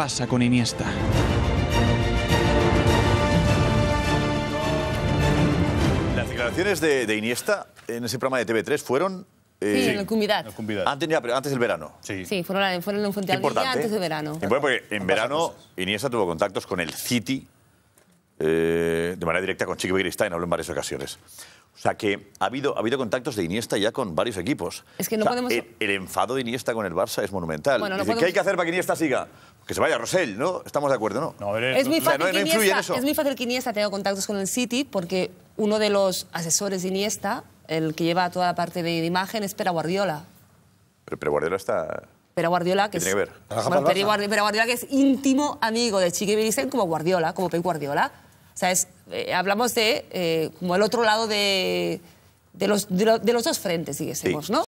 pasa con Iniesta. Las declaraciones de, Iniesta en ese programa de TV3 fueron eh, sí, en el Antes, ah, antes del verano. Sí, fueron, fueron, en un antes del verano. porque en verano Iniesta tuvo contactos con el City eh, de manera directa con Chico Begiristain, habló en varias ocasiones. O sea que ha habido, ha habido contactos de Iniesta ya con varios equipos. Es que El, enfado de Iniesta con el Barça es monumental. Bueno, ¿Qué hay que hacer para que Iniesta siga? Que se vaya Rosell, ¿no? Estamos de acuerdo, ¿no? no es, muy fácil es muy fácil que Iniesta tenga contactos con el City porque uno de los asesores de Iniesta, el que lleva toda la parte de imagen, es Pera Guardiola. Pero, pero Guardiola está... Pero Guardiola, que es, Guardiola, que es íntimo amigo de Chiqui como Guardiola, como Pep Guardiola. O sea, es, eh, hablamos de eh, como el otro lado de, de, los, de, los dos frentes, digamos, ¿no?